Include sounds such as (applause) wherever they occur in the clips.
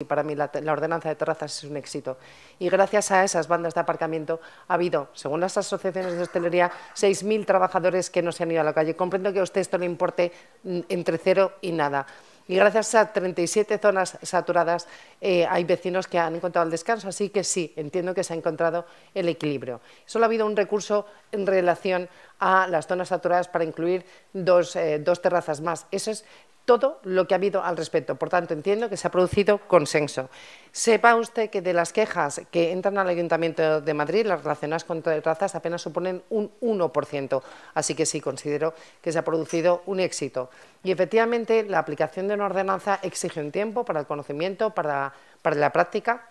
y para mí la, ordenanza de terrazas es un éxito. Y gracias a esas bandas de aparcamiento ha habido, según las asociaciones de hostelería, 6.000 trabajadores que no se han ido a la calle. Comprendo que a usted esto le importe mm, entre cero y nada. Y gracias a 37 zonas saturadas eh, hay vecinos que han encontrado el descanso, así que sí, entiendo que se ha encontrado el equilibrio. Solo ha habido un recurso en relación a las zonas saturadas para incluir dos, eh, dos terrazas más. Eso es todo lo que ha habido al respecto. Por tanto, entiendo que se ha producido consenso. Sepa usted que de las quejas que entran al Ayuntamiento de Madrid, las relacionadas con razas apenas suponen un 1%, así que sí considero que se ha producido un éxito. Y efectivamente, la aplicación de una ordenanza exige un tiempo para el conocimiento, para la práctica,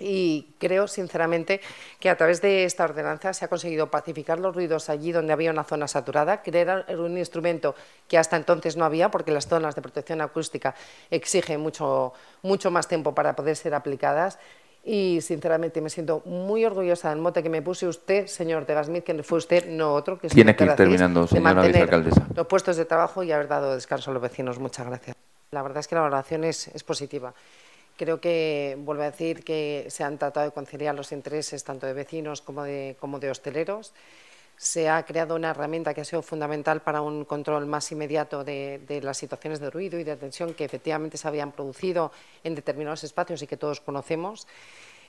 y creo sinceramente que a través de esta ordenanza se ha conseguido pacificar los ruidos allí donde había una zona saturada, crear un instrumento que hasta entonces no había porque las zonas de protección acústica exigen mucho, mucho más tiempo para poder ser aplicadas y sinceramente me siento muy orgullosa del mote que me puse usted, señor de Gasmith, que fue usted, no otro, que Tiene que ir terminando, señora vicealcaldesa. Los puestos de trabajo y haber dado descanso a los vecinos. Muchas gracias. La verdad es que la valoración es positiva. Creo que, vuelvo a decir, que se han tratado de conciliar los intereses tanto de vecinos como de, como de hosteleros. Se ha creado una herramienta que ha sido fundamental para un control más inmediato de, las situaciones de ruido y de tensión que efectivamente se habían producido en determinados espacios y que todos conocemos.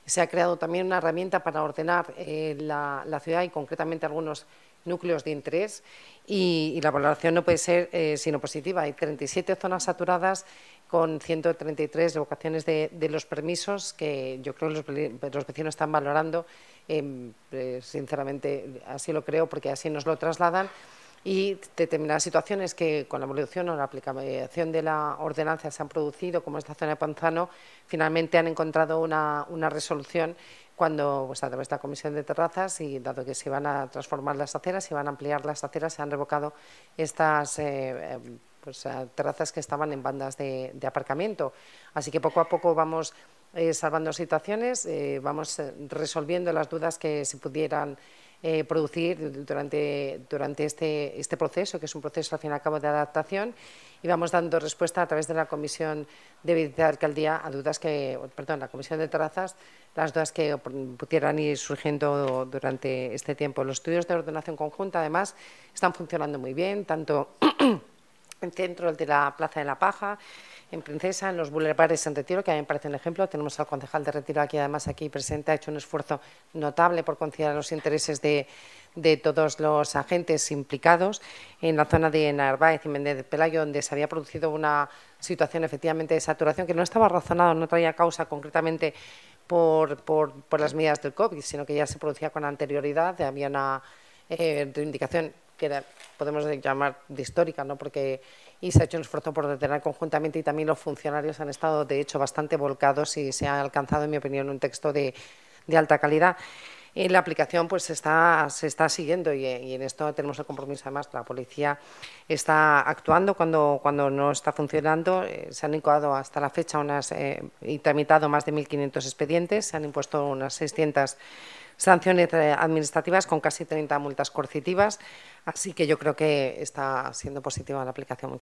Se ha creado también una herramienta para ordenar eh, la, la ciudad y concretamente algunos núcleos de interés y, la valoración no puede ser eh, sino positiva. Hay 37 zonas saturadas con 133 evocaciones de, de, los permisos que yo creo que los, vecinos están valorando. Em, eh, sinceramente, así lo creo porque así nos lo trasladan y determinadas situaciones que con la evolución o la aplicación de la ordenanza se han producido, como esta zona de Panzano, finalmente han encontrado una, resolución cuando, pues, a través de la Comisión de Terrazas, y dado que se van a transformar las aceras, y van a ampliar las aceras, se han revocado estas eh, pues, eh, terrazas que estaban en bandas de, aparcamiento. Así que poco a poco vamos... Eh, salvando situaciones, vamos resolviendo las dudas que se pudieran eh, producir durante, durante este, este proceso, que es un proceso al fin y al cabo de adaptación, y vamos dando respuesta a través de la Comisión de Trazas a dudas que, perdón, la Comisión de Terrazas, las dudas que pudieran ir surgiendo durante este tiempo. Los estudios de ordenación conjunta, además, están funcionando muy bien, tanto (clears throat) en centro, de la Plaza de la Paja, en Princesa, en los bulevares en Retiro, que a mí me parece un ejemplo. Tenemos al concejal de Retiro aquí, además, aquí presente, ha hecho un esfuerzo notable por considerar los intereses de, todos los agentes implicados. En la zona de Narváez y Méndez de Pelayo, donde se había producido una situación efectivamente de saturación que no estaba razonada, no traía causa concretamente por, las medidas del COVID, sino que ya se producía con anterioridad, había una eh, reivindicación que podemos llamar de histórica, ¿no? porque y se ha hecho un esfuerzo por detener conjuntamente y también los funcionarios han estado, de hecho, bastante volcados y se ha alcanzado, en mi opinión, un texto de, alta calidad. la aplicación pues está, se está siguiendo y, en esto tenemos el compromiso además. La policía está actuando cuando, cuando no está funcionando. Eh, se han incoado hasta la fecha unas, eh, y tramitado más de 1.500 expedientes, se han impuesto unas 600 sanciones eh, administrativas con casi 30 multas coercitivas, así que yo creo que está siendo positiva la aplicación.